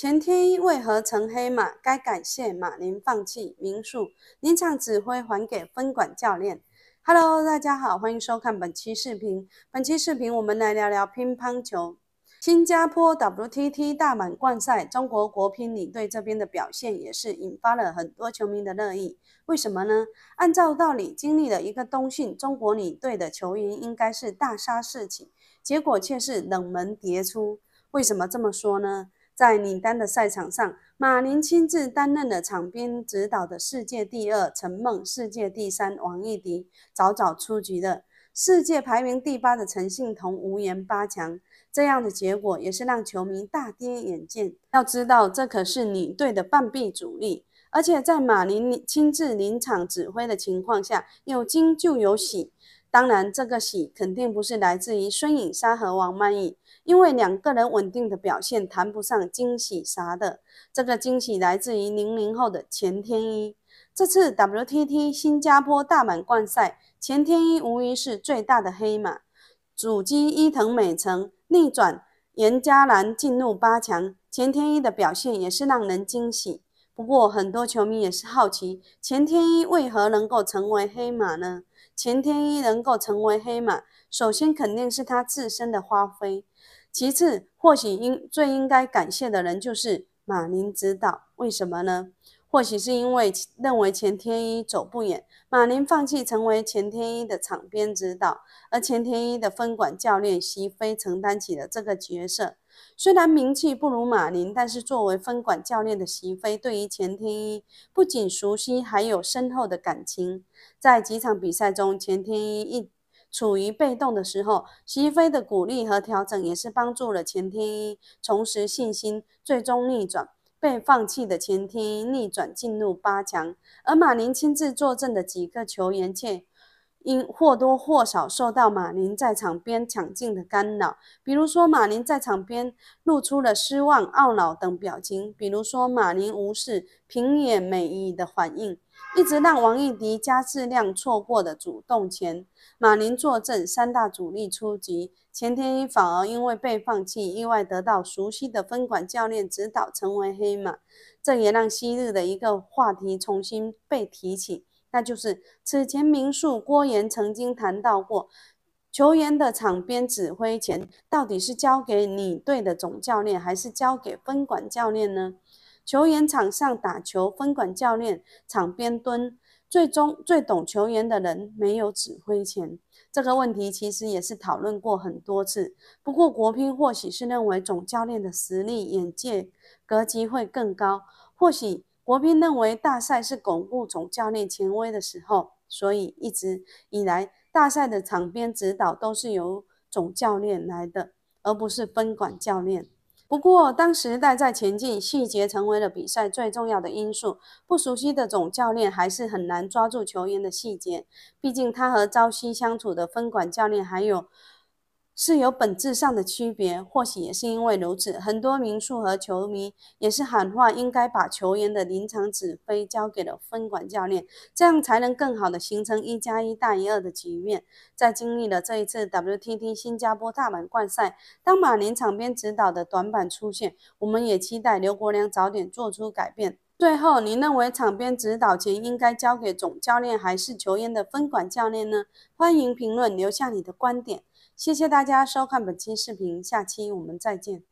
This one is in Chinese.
前天为何成黑马？该感谢马林放弃名宿，临场指挥还给分管教练。Hello，大家好，欢迎收看本期视频。本期视频我们来聊聊乒乓球。新加坡 WTT 大满贯赛，中国国乒女队这边的表现也是引发了很多球迷的热议。为什么呢？按照道理，经历了一个冬训，中国女队的球员应该是大杀四起，结果却是冷门迭出。为什么这么说呢？在女单的赛场上，马琳亲自担任了场边指导的世界第二陈梦、世界第三王艺迪早早出局了。世界排名第八的陈幸同无缘八强，这样的结果也是让球迷大跌眼镜。要知道，这可是女队的半壁主力，而且在马琳亲自临场指挥的情况下，有惊就有喜。当然，这个喜肯定不是来自于孙颖莎和王曼昱，因为两个人稳定的表现谈不上惊喜啥的。这个惊喜来自于零零后的钱天一。这次 WTT 新加坡大满贯赛，钱天一无疑是最大的黑马。主击伊藤美诚逆转严嘉兰进入八强，钱天一的表现也是让人惊喜。不过，很多球迷也是好奇，钱天一为何能够成为黑马呢？钱天一能够成为黑马，首先肯定是他自身的发挥，其次或许应最应该感谢的人就是马宁指导。为什么呢？或许是因为认为钱天一走不远，马林放弃成为钱天一的场边指导，而钱天一的分管教练席飞承担起了这个角色。虽然名气不如马林，但是作为分管教练的席飞，对于钱天一不仅熟悉，还有深厚的感情。在几场比赛中，钱天一一处于被动的时候，席飞的鼓励和调整也是帮助了钱天一重拾信心，最终逆转。被放弃的前踢逆转进入八强，而马宁亲自坐镇的几个球员却因或多或少受到马宁在场边抢镜的干扰，比如说马宁在场边露出了失望、懊恼等表情，比如说马宁无视平野美宇的反应。一直让王艺迪加质量错过的主动权，马林坐镇三大主力出局，钱天一反而因为被放弃，意外得到熟悉的分管教练指导，成为黑马。这也让昔日的一个话题重新被提起，那就是此前民宿郭岩曾经谈到过，球员的场边指挥权到底是交给女队的总教练，还是交给分管教练呢？球员场上打球，分管教练场边蹲，最终最懂球员的人没有指挥权。这个问题其实也是讨论过很多次。不过国乒或许是认为总教练的实力、眼界、格局会更高，或许国乒认为大赛是巩固总教练权威的时候，所以一直以来大赛的场边指导都是由总教练来的，而不是分管教练。不过，当时代在前进，细节成为了比赛最重要的因素。不熟悉的总教练还是很难抓住球员的细节，毕竟他和朝夕相处的分管教练还有。是有本质上的区别，或许也是因为如此，很多名宿和球迷也是喊话，应该把球员的临场指挥交给了分管教练，这样才能更好的形成一加一大于二的局面。在经历了这一次 WTT 新加坡大满贯赛，当马林场边指导的短板出现，我们也期待刘国梁早点做出改变。最后，你认为场边指导权应该交给总教练还是球员的分管教练呢？欢迎评论留下你的观点。谢谢大家收看本期视频，下期我们再见。